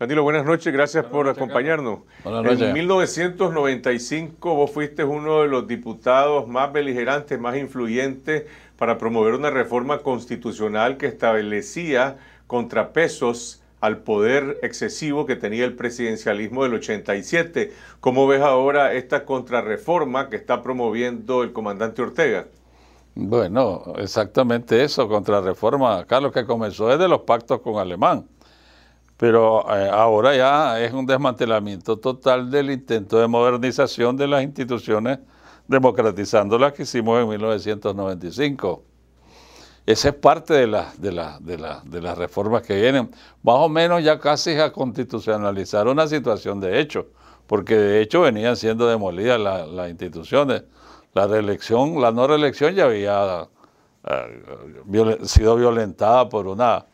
Danilo, buenas noches, gracias por acompañarnos. En 1995 vos fuiste uno de los diputados más beligerantes, más influyentes para promover una reforma constitucional que establecía contrapesos al poder excesivo que tenía el presidencialismo del 87. ¿Cómo ves ahora esta contrarreforma que está promoviendo el comandante Ortega? Bueno, exactamente eso, contrarreforma, Carlos, que comenzó desde los pactos con Alemán pero eh, ahora ya es un desmantelamiento total del intento de modernización de las instituciones democratizándolas que hicimos en 1995. Esa es parte de, la, de, las reformas que vienen. Más o menos ya casi a constitucionalizar una situación de hecho, porque de hecho venían siendo demolidas las instituciones. La reelección, la no reelección ya había eh, eh, sido violentada por una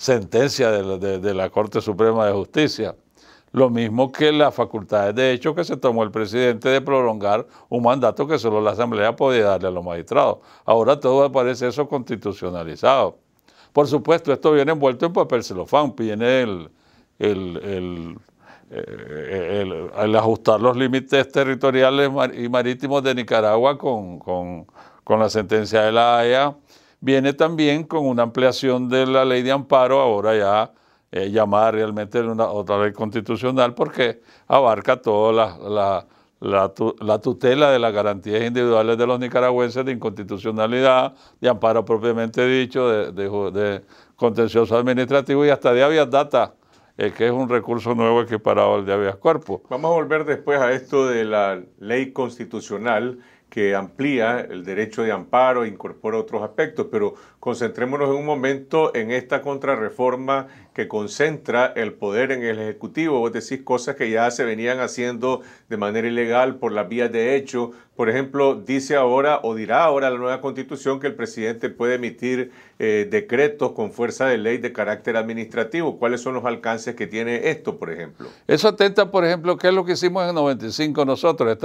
sentencia de la, Corte Suprema de Justicia. Lo mismo que las facultades de hecho que se tomó el presidente de prolongar un mandato que solo la Asamblea podía darle a los magistrados. Ahora todo aparece eso constitucionalizado. Por supuesto, esto viene envuelto en papel celofán, viene el, eh, el, el, ajustar los límites territoriales y marítimos de Nicaragua con, con la sentencia de la Haya, viene también con una ampliación de la ley de amparo, ahora ya eh, llamada realmente una, otra ley constitucional, porque abarca toda la, la, la, tutela de las garantías individuales de los nicaragüenses de inconstitucionalidad, de amparo propiamente dicho, de, de, de contencioso administrativo y hasta de habeas data eh, que es un recurso nuevo equiparado al de habeas cuerpo. Vamos a volver después a esto de la ley constitucional que amplía el derecho de amparo e incorpora otros aspectos, pero concentrémonos en un momento en esta contrarreforma que concentra el poder en el Ejecutivo. Vos decís cosas que ya se venían haciendo de manera ilegal por las vías de hecho. Por ejemplo, dice ahora o dirá ahora la nueva constitución que el presidente puede emitir eh, decretos con fuerza de ley de carácter administrativo. ¿Cuáles son los alcances que tiene esto, por ejemplo? Eso atenta, por ejemplo, que es lo que hicimos en 95 nosotros.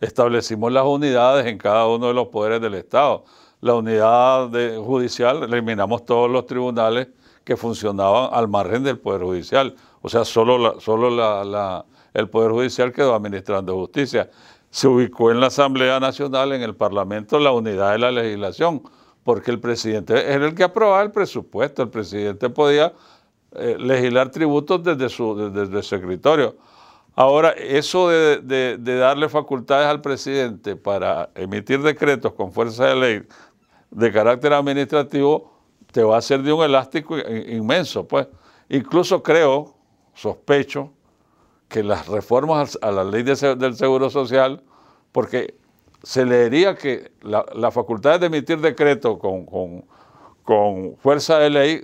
Establecimos las unidades en cada uno de los poderes del Estado. La unidad de judicial, eliminamos todos los tribunales que funcionaban al margen del Poder Judicial. O sea, solo, solo el Poder Judicial quedó administrando justicia. Se ubicó en la Asamblea Nacional, en el Parlamento, la unidad de la legislación, porque el presidente era el que aprobaba el presupuesto, el presidente podía eh, legislar tributos desde su, desde, su escritorio. Ahora, eso de darle facultades al presidente para emitir decretos con fuerza de ley de carácter administrativo, te va a hacer de un elástico inmenso, pues. Incluso creo, sospecho, que las reformas a la ley del Seguro Social, porque se leería que la, facultad de emitir decreto con, con, con fuerza de ley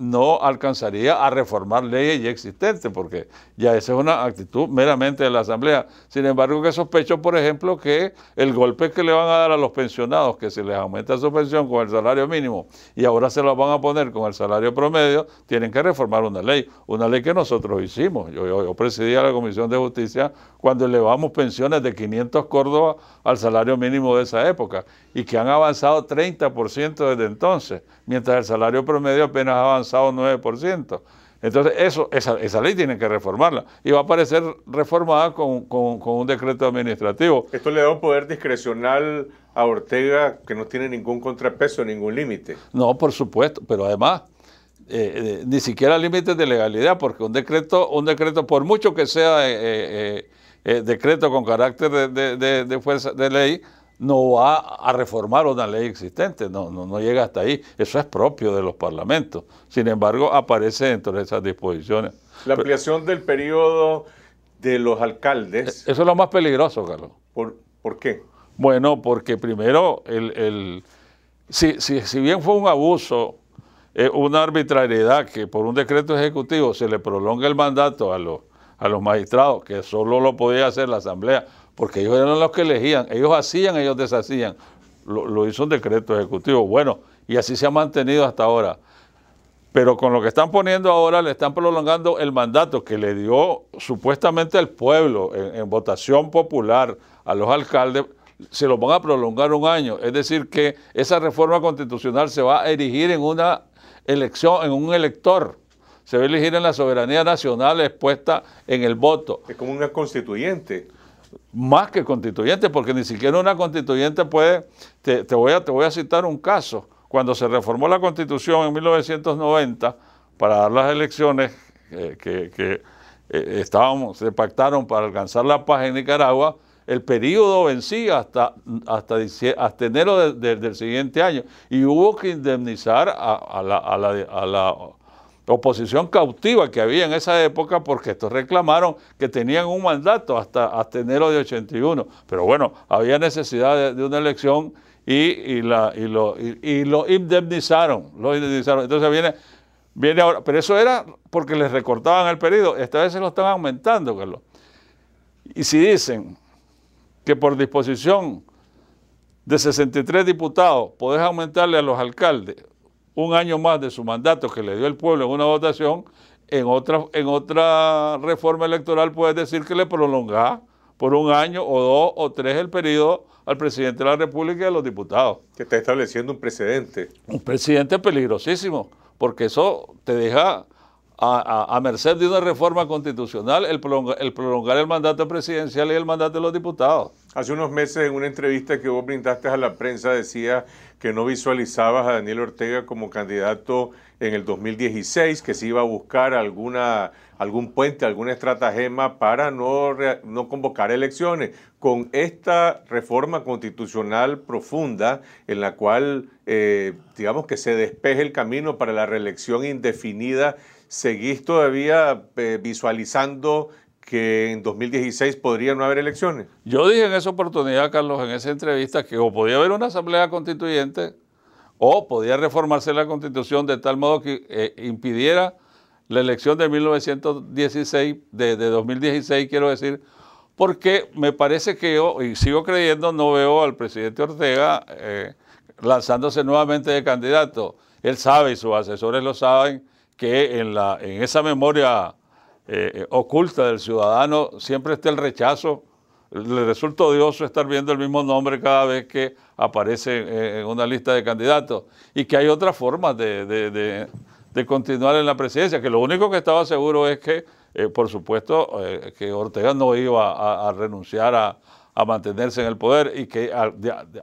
no alcanzaría a reformar leyes ya existentes, porque ya esa es una actitud meramente de la Asamblea. Sin embargo, que sospecho, por ejemplo, que el golpe que le van a dar a los pensionados, que se les aumenta su pensión con el salario mínimo y ahora se los van a poner con el salario promedio, tienen que reformar una ley, una ley que nosotros hicimos. Yo, presidía la Comisión de Justicia cuando elevamos pensiones de 500 Córdoba al salario mínimo de esa época y que han avanzado 30% desde entonces, mientras el salario promedio apenas avanzó 9%. Entonces, eso, esa, esa, ley tiene que reformarla y va a parecer reformada con, un decreto administrativo. Esto le da un poder discrecional a Ortega que no tiene ningún contrapeso, ningún límite. No, por supuesto, pero además, eh, eh, ni siquiera límites de legalidad, porque un decreto, un decreto por mucho que sea eh, decreto con carácter de, de fuerza de ley, no va a reformar una ley existente, no, no, no llega hasta ahí, eso es propio de los parlamentos. Sin embargo, aparece dentro de esas disposiciones. La ampliación del periodo de los alcaldes. E, eso es lo más peligroso, Carlos. ¿Por, qué? Bueno, porque primero, el, si, si, bien fue un abuso, eh, una arbitrariedad que por un decreto ejecutivo se le prolonga el mandato a los, a los magistrados, que solo lo podía hacer la Asamblea porque ellos eran los que elegían, ellos hacían, ellos deshacían. Lo, hizo un decreto ejecutivo. Bueno, y así se ha mantenido hasta ahora. Pero con lo que están poniendo ahora, le están prolongando el mandato que le dio supuestamente el pueblo en, votación popular a los alcaldes, se lo van a prolongar un año. Es decir, que esa reforma constitucional se va a erigir en una elección, en un elector se va a elegir en la soberanía nacional expuesta en el voto. Es como una constituyente más que constituyente, porque ni siquiera una constituyente puede, te, voy a, te voy a citar un caso, cuando se reformó la constitución en 1990 para dar las elecciones eh, que, que eh, estábamos, se pactaron para alcanzar la paz en Nicaragua, el periodo vencía hasta, hasta, hasta enero del siguiente año y hubo que indemnizar a la oposición cautiva que había en esa época porque estos reclamaron que tenían un mandato hasta, enero de 81. Pero bueno, había necesidad de, una elección y, y, lo, indemnizaron. Lo Entonces viene, viene ahora. Pero eso era porque les recortaban el periodo. Esta vez se lo están aumentando, Carlos. Y si dicen que por disposición de 63 diputados podés aumentarle a los alcaldes un año más de su mandato que le dio el pueblo en una votación, en otra, en otra reforma electoral puedes decir que le prolonga por un año o dos o tres el periodo al presidente de la República y a los diputados. Que está estableciendo un precedente. Un precedente peligrosísimo, porque eso te deja a, merced de una reforma constitucional el, prolongar el mandato presidencial y el mandato de los diputados. Hace unos meses en una entrevista que vos brindaste a la prensa decía que no visualizabas a Daniel Ortega como candidato en el 2016, que se iba a buscar alguna, algún puente, algún estratagema para no, no convocar elecciones. Con esta reforma constitucional profunda en la cual, eh, digamos que se despeje el camino para la reelección indefinida ¿seguís todavía eh, visualizando que en 2016 podría no haber elecciones? Yo dije en esa oportunidad, Carlos, en esa entrevista, que o podía haber una asamblea constituyente o podía reformarse la constitución de tal modo que eh, impidiera la elección de 1916, de, 2016, quiero decir, porque me parece que yo, y sigo creyendo, no veo al presidente Ortega eh, lanzándose nuevamente de candidato. Él sabe y sus asesores lo saben que en, la, en esa memoria eh, eh, oculta del ciudadano siempre esté el rechazo. Le resulta odioso estar viendo el mismo nombre cada vez que aparece en una lista de candidatos y que hay otras formas de, continuar en la presidencia, que lo único que estaba seguro es que, eh, por supuesto, que Ortega no iba a, renunciar a mantenerse en el poder y que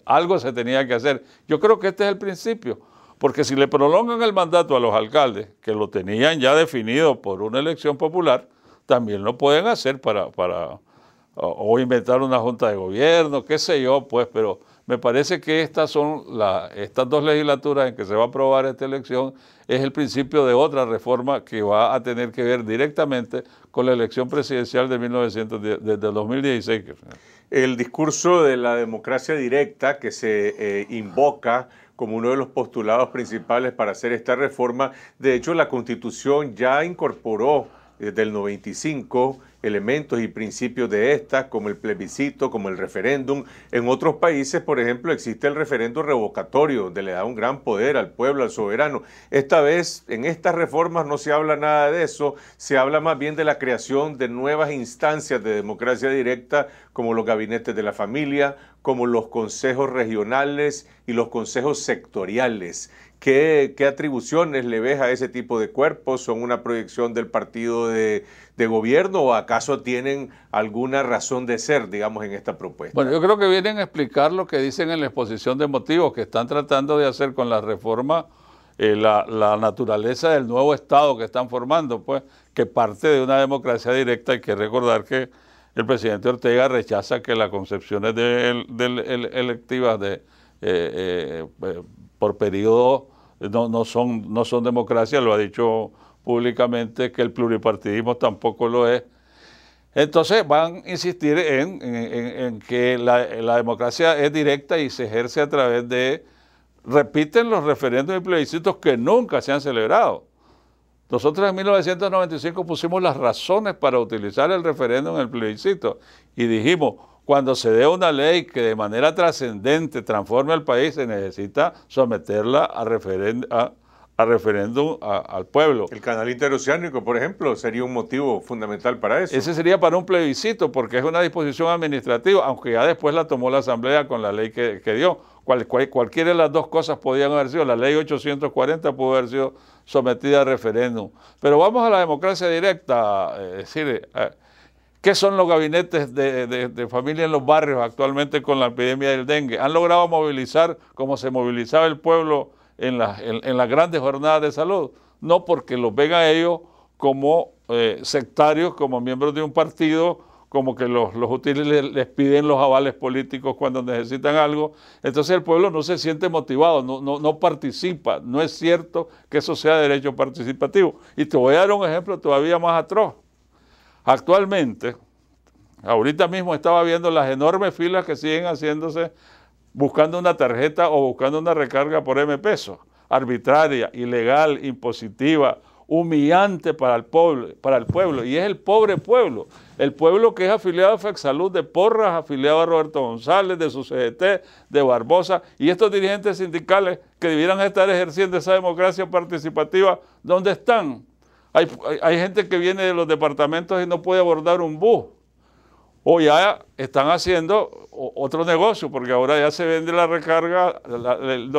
algo se tenía que hacer. Yo creo que este es el principio. Porque si le prolongan el mandato a los alcaldes, que lo tenían ya definido por una elección popular, también lo pueden hacer para, para o inventar una junta de gobierno, qué sé yo, pues, pero me parece que estas son estas dos legislaturas en que se va a aprobar esta elección es el principio de otra reforma que va a tener que ver directamente con la elección presidencial de desde 2016. El discurso de la democracia directa que se eh, invoca como uno de los postulados principales para hacer esta reforma, de hecho la Constitución ya incorporó eh, del 95, elementos y principios de estas, como el plebiscito, como el referéndum. En otros países, por ejemplo, existe el referéndum revocatorio, donde le da un gran poder al pueblo, al soberano. Esta vez, en estas reformas no se habla nada de eso, se habla más bien de la creación de nuevas instancias de democracia directa, como los gabinetes de la familia, como los consejos regionales y los consejos sectoriales. ¿Qué, atribuciones le ves a ese tipo de cuerpos? ¿Son una proyección del partido de, gobierno o acaso tienen alguna razón de ser, digamos, en esta propuesta? Bueno, yo creo que vienen a explicar lo que dicen en la exposición de motivos, que están tratando de hacer con la reforma eh, la, naturaleza del nuevo Estado que están formando, pues, que parte de una democracia directa. Hay que recordar que el presidente Ortega rechaza que las concepciones electivas de eh, eh, eh, por periodo no, son, no son democracia, lo ha dicho públicamente que el pluripartidismo tampoco lo es. Entonces van a insistir en, que la, democracia es directa y se ejerce a través de, repiten los referendos y plebiscitos que nunca se han celebrado. Nosotros en 1995 pusimos las razones para utilizar el referéndum en el plebiscito y dijimos, cuando se dé una ley que de manera trascendente transforme al país, se necesita someterla a, referéndum al pueblo. El canal interoceánico, por ejemplo, sería un motivo fundamental para eso. Ese sería para un plebiscito, porque es una disposición administrativa, aunque ya después la tomó la Asamblea con la ley que, dio. cualquiera de las dos cosas podían haber sido. La ley 840 pudo haber sido sometida a referéndum. Pero vamos a la democracia directa, eh, es decir... Eh, ¿Qué son los gabinetes de, familia en los barrios actualmente con la epidemia del dengue? ¿Han logrado movilizar como se movilizaba el pueblo en, en, las grandes jornadas de salud? No, porque los ven a ellos como eh, sectarios, como miembros de un partido, como que los, los útiles les, les, piden los avales políticos cuando necesitan algo. Entonces el pueblo no se siente motivado, no, no, no participa. No es cierto que eso sea derecho participativo. Y te voy a dar un ejemplo todavía más atroz Actualmente, ahorita mismo estaba viendo las enormes filas que siguen haciéndose buscando una tarjeta o buscando una recarga por M peso arbitraria, ilegal, impositiva, humillante para el pueblo, para el pueblo. Y es el pobre pueblo, el pueblo que es afiliado a FEXalud de Porras, afiliado a Roberto González, de su CGT, de Barbosa, y estos dirigentes sindicales que debieran estar ejerciendo esa democracia participativa, ¿dónde están? Hay, hay, gente que viene de los departamentos y no puede abordar un bus. O ya están haciendo otro negocio, porque ahora ya se vende la recarga,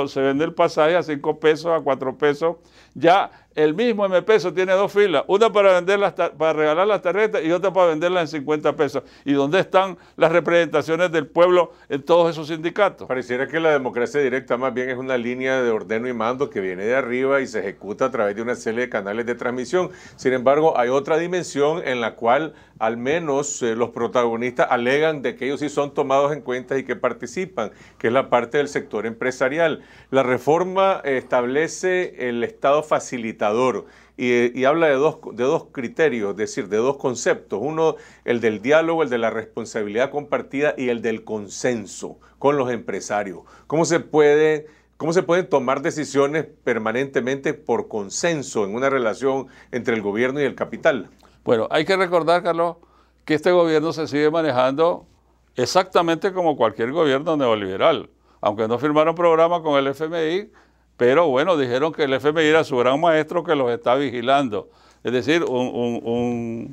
se vende el pasaje a 5 pesos, a 4 pesos. Ya el mismo M tiene dos filas, una para, vender para regalar las tarjetas y otra para venderlas en 50 pesos. ¿Y dónde están las representaciones del pueblo en todos esos sindicatos? Pareciera que la democracia directa más bien es una línea de ordeno y mando que viene de arriba y se ejecuta a través de una serie de canales de transmisión. Sin embargo, hay otra dimensión en la cual al menos eh, los protagonistas alegan de que ellos sí son tomados en cuenta y que participan, que es la parte del sector empresarial. La reforma eh, establece el Estado facilitador y, habla de dos, de dos criterios, es decir, de dos conceptos. Uno, el del diálogo, el de la responsabilidad compartida y el del consenso con los empresarios. ¿Cómo se puede... ¿Cómo se pueden tomar decisiones permanentemente por consenso en una relación entre el gobierno y el capital? Bueno, hay que recordar, Carlos, que este gobierno se sigue manejando exactamente como cualquier gobierno neoliberal. Aunque no firmaron programa con el FMI, pero bueno, dijeron que el FMI era su gran maestro que los está vigilando. Es decir, un,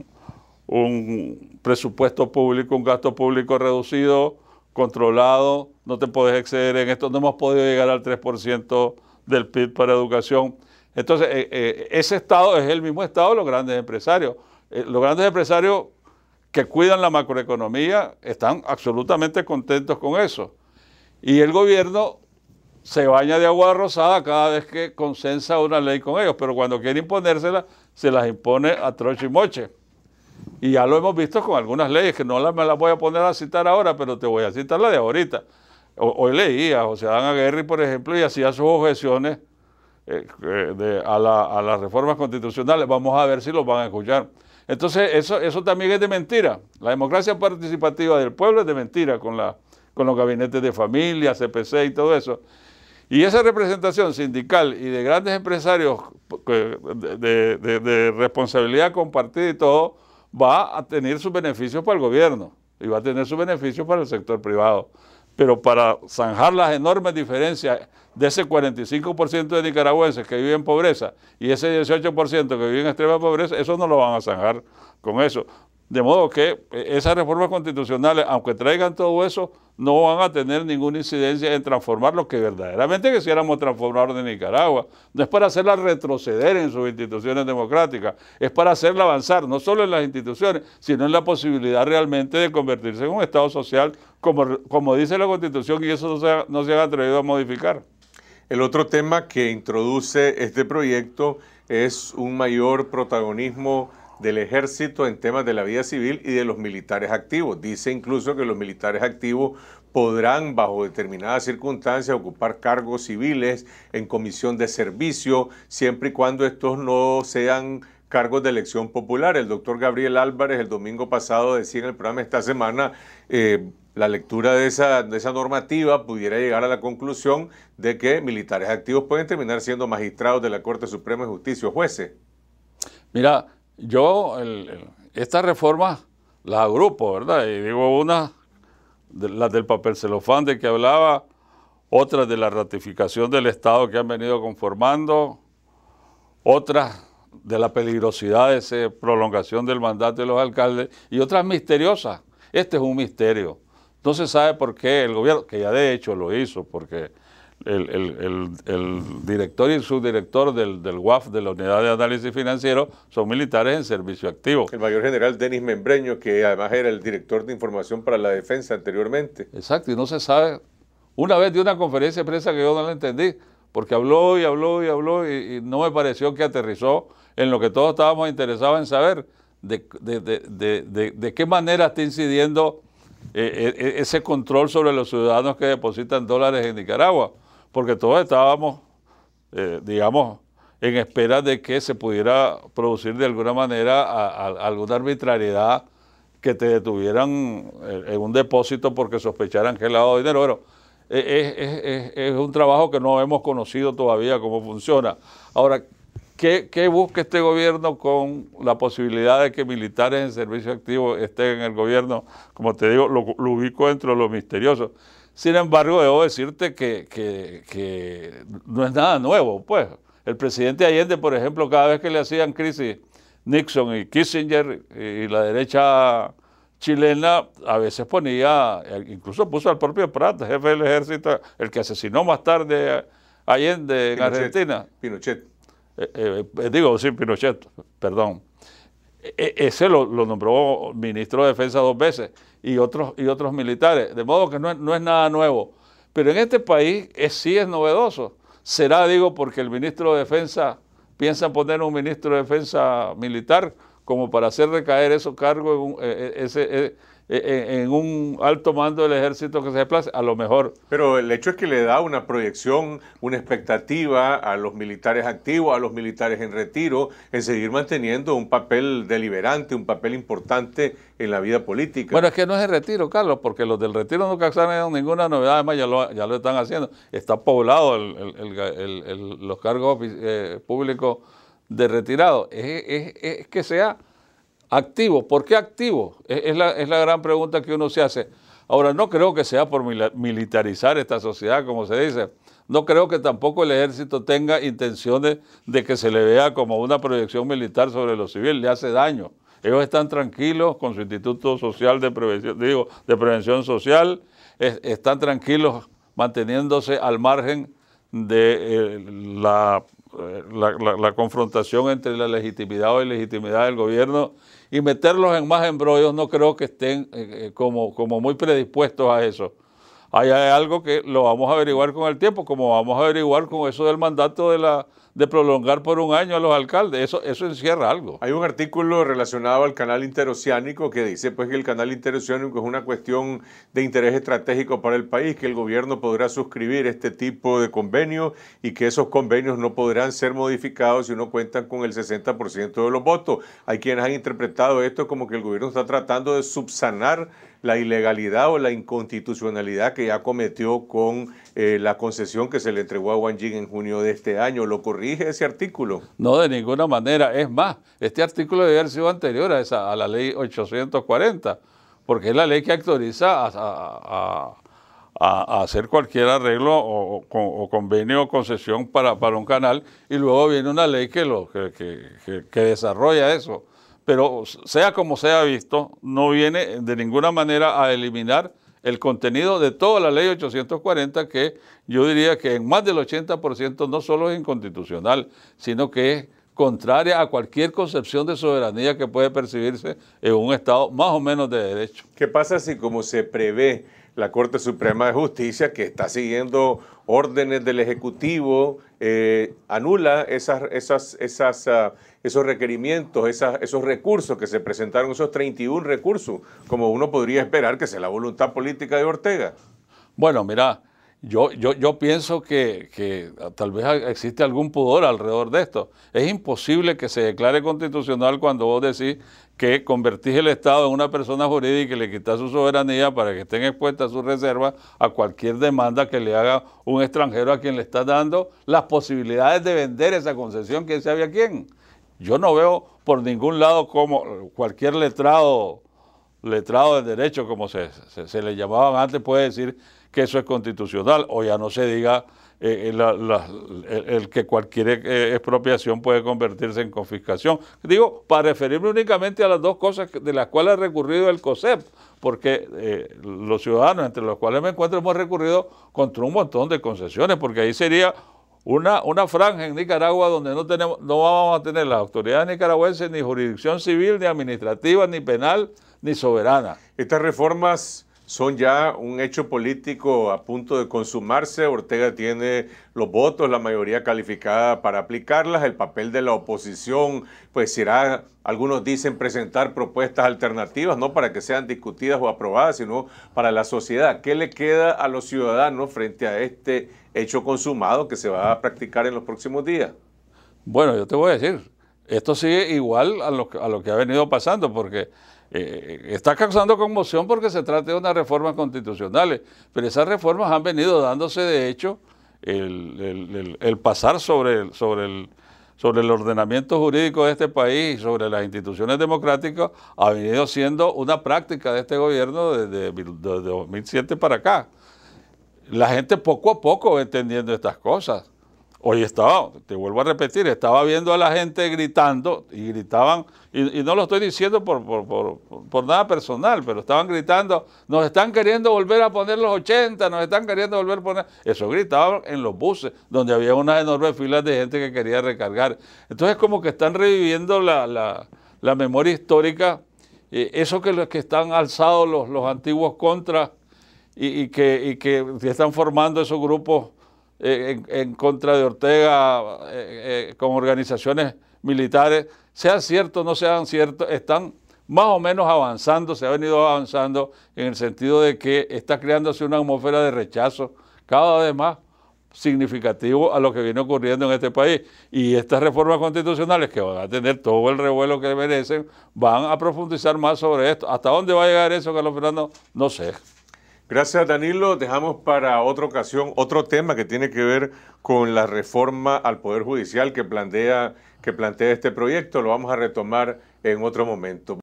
presupuesto público, un gasto público reducido, controlado, no te puedes exceder en esto, no hemos podido llegar al 3% del PIB para educación. Entonces, eh, eh, ese Estado es el mismo Estado de los grandes empresarios. Eh, los grandes empresarios que cuidan la macroeconomía están absolutamente contentos con eso. Y el gobierno se baña de agua rosada cada vez que consensa una ley con ellos, pero cuando quiere imponérsela, se las impone a troche y moche. Y ya lo hemos visto con algunas leyes, que no las, me las voy a poner a citar ahora, pero te voy a citar la de ahorita. Hoy leía a José Adán Aguirre, por ejemplo, y hacía sus objeciones eh, eh, a las reformas constitucionales. Vamos a ver si los van a escuchar. Entonces, eso, eso también es de mentira. La democracia participativa del pueblo es de mentira con, los gabinetes de familia, CPC y todo eso. Y esa representación sindical y de grandes empresarios de, de, responsabilidad compartida y todo, va a tener sus beneficios para el gobierno y va a tener sus beneficios para el sector privado. Pero para zanjar las enormes diferencias de ese 45% de nicaragüenses que viven en pobreza y ese 18% que viven en extrema pobreza, eso no lo van a zanjar con eso. De modo que eh, esas reformas constitucionales, aunque traigan todo eso, no van a tener ninguna incidencia en transformar lo que verdaderamente quisiéramos transformar de Nicaragua. No es para hacerla retroceder en sus instituciones democráticas, es para hacerla avanzar, no solo en las instituciones, sino en la posibilidad realmente de convertirse en un Estado social, como, como dice la Constitución, y eso no se, ha, atrevido a modificar. El otro tema que introduce este proyecto es un mayor protagonismo del ejército en temas de la vida civil y de los militares activos. Dice incluso que los militares activos podrán, bajo determinadas circunstancias, ocupar cargos civiles en comisión de servicio, siempre y cuando estos no sean cargos de elección popular. El doctor Gabriel Álvarez el domingo pasado decía en el programa esta semana, eh, la lectura de esa, de esa normativa pudiera llegar a la conclusión de que militares activos pueden terminar siendo magistrados de la Corte Suprema de Justicia o jueces. Mira, yo, estas reformas las agrupo, ¿verdad? Y digo una, las del papel celofán de que hablaba, otras de la ratificación del Estado que han venido conformando, otras de la peligrosidad de esa prolongación del mandato de los alcaldes y otras misteriosas. Este es un misterio. No se sabe por qué el gobierno, que ya de hecho lo hizo, porque el, director y el subdirector del, del UAF, de la Unidad de Análisis Financiero, son militares en servicio activo. El mayor general Denis Membreño, que además era el director de información para la defensa anteriormente. Exacto, y no se sabe. Una vez de una conferencia de prensa que yo no la entendí, porque habló y habló y habló y, no me pareció que aterrizó en lo que todos estábamos interesados en saber, de, qué manera está incidiendo eh, eh, ese control sobre los ciudadanos que depositan dólares en Nicaragua porque todos estábamos, eh, digamos, en espera de que se pudiera producir de alguna manera alguna arbitrariedad que te detuvieran eh, en un depósito porque sospecharan que he lavado dinero. Bueno, eh, es, un trabajo que no hemos conocido todavía cómo funciona. Ahora, ¿qué, busca este gobierno con la posibilidad de que militares en servicio activo estén en el gobierno? Como te digo, lo, lo ubico dentro de lo misterioso. Sin embargo, debo decirte que, no es nada nuevo, pues. El presidente Allende, por ejemplo, cada vez que le hacían crisis Nixon y Kissinger y la derecha chilena, a veces ponía, eh, incluso puso al propio Prata, jefe del ejército, el que asesinó más tarde Allende en Argentina. Pinochet. Eh, eh, digo, sí, Pinochet, perdón. E-, e-, ese lo, nombró ministro de Defensa dos veces y otros, y otros militares. De modo que no, no es nada nuevo. Pero en este país es, sí es novedoso. Será, digo, porque el ministro de Defensa piensa poner un ministro de Defensa militar como para hacer recaer esos cargo? en un, e-, eh, eh, en un alto mando del ejército que se desplace, a lo mejor. Pero el hecho es que le da una proyección, una expectativa a los militares activos, a los militares en retiro, en seguir manteniendo un papel deliberante, un papel importante en la vida política. Bueno, es que no es el retiro, Carlos, porque los del retiro no causaron ninguna novedad, además ya lo, ya lo están haciendo. Está poblado el, los cargos eh, públicos de retirado. es que sea Activo, ¿por qué activo? Es la, gran pregunta que uno se hace. Ahora, no creo que sea por militarizar esta sociedad, como se dice. No creo que tampoco el ejército tenga intenciones de que se le vea como una proyección militar sobre lo civil. le hace daño. Ellos están tranquilos con su Instituto Social de Prevención, digo, de Prevención Social, están tranquilos manteniéndose al margen de eh, la eh, la, confrontación entre la legitimidad o ilegitimidad del gobierno y meterlos en más embrollos, no creo que estén eh, eh, como, como muy predispuestos a eso. allá hay algo que lo vamos a averiguar con el tiempo, como vamos a averiguar con eso del mandato de la de prolongar por un año a los alcaldes. Eso, eso encierra algo. Hay un artículo relacionado al canal interoceánico que dice pues, que el canal interoceánico es una cuestión de interés estratégico para el país, que el gobierno podrá suscribir este tipo de convenios y que esos convenios no podrán ser modificados si no cuentan con el 60% de los votos. Hay quienes han interpretado esto como que el gobierno está tratando de subsanar la ilegalidad o la inconstitucionalidad que ya cometió con eh, la concesión que se le entregó a Wang en junio de este año. ¿Lo corrige ese artículo? No, de ninguna manera. Es más, este artículo debe haber sido anterior a, esa, a la ley 840, porque es la ley que autoriza a, hacer cualquier arreglo o, convenio o concesión para, para un canal y luego viene una ley que, lo, que desarrolla eso. Pero sea como sea visto, no viene de ninguna manera a eliminar el contenido de toda la ley 840 que yo diría que en más del 80% no solo es inconstitucional, sino que es contraria a cualquier concepción de soberanía que puede percibirse en un Estado más o menos de derecho. ¿Qué pasa si como se prevé la Corte Suprema de Justicia, que está siguiendo órdenes del Ejecutivo, eh, anula esas, ah, esos requerimientos, esos recursos que se presentaron, esos 31 recursos, como uno podría esperar que sea la voluntad política de Ortega. Bueno, mira, yo, pienso que, ah, tal vez existe algún pudor alrededor de esto. Es imposible que se declare constitucional cuando vos decís que convertís el Estado en una persona jurídica y le quitas su soberanía para que estén expuestas sus reservas a cualquier demanda que le haga un extranjero a quien le está dando las posibilidades de vender esa concesión, que sabe a quién. Yo no veo por ningún lado como cualquier letrado, letrado de derecho, como se le llamaban antes, puede decir que eso es constitucional, o ya no se diga eh, eh, el, que cualquier eh, expropiación puede convertirse en confiscación. Digo, para referirme únicamente a las dos cosas de las cuales ha recurrido el COSEP, porque los ciudadanos, entre los cuales me encuentro, hemos recurrido contra un montón de concesiones, porque ahí sería una, una, franja en Nicaragua donde no, tenemos, no vamos a tener las autoridades nicaragüenses ni jurisdicción civil, ni administrativa, ni penal, ni soberana. Estas reformas son ya un hecho político a punto de consumarse. Ortega tiene los votos, la mayoría calificada para aplicarlas. El papel de la oposición, pues será. algunos dicen, presentar propuestas alternativas, no para que sean discutidas o aprobadas, sino para la sociedad. ¿Qué le queda a los ciudadanos frente a este hecho consumado que se va a practicar en los próximos días? Bueno, yo te voy a decir, esto sigue igual a a lo que ha venido pasando, porque eh, eh, está causando conmoción porque se trata de una reforma constitucionales, pero esas reformas han venido dándose de hecho el, pasar sobre, sobre, sobre el, ordenamiento jurídico de este país, sobre las instituciones democráticas, ha venido siendo una práctica de este gobierno desde, desde 2007 para acá. La gente poco a poco entendiendo estas cosas. Hoy estaba, te vuelvo a repetir, estaba viendo a la gente gritando y gritaban, y, no lo estoy diciendo por, por, por, nada personal, pero estaban gritando, nos están queriendo volver a poner los 80, nos están queriendo volver a poner... Eso gritaban en los buses, donde había unas enormes filas de gente que quería recargar. Entonces como que están reviviendo la, memoria histórica, eh, eso que, los que están alzados los, los antiguos contras y, que, y que están formando esos grupos eh, en, contra de Ortega eh, eh, con organizaciones militares, sean ciertos o no sean ciertos, están más o menos avanzando, se ha venido avanzando en el sentido de que está creándose una atmósfera de rechazo cada vez más significativo a lo que viene ocurriendo en este país. Y estas reformas constitucionales que van a tener todo el revuelo que merecen, van a profundizar más sobre esto. ¿Hasta dónde va a llegar eso, Carlos Fernando? No sé. Gracias, Danilo. Dejamos para otra ocasión otro tema que tiene que ver con la reforma al Poder Judicial que plantea, que plantea este proyecto. Lo vamos a retomar en otro momento.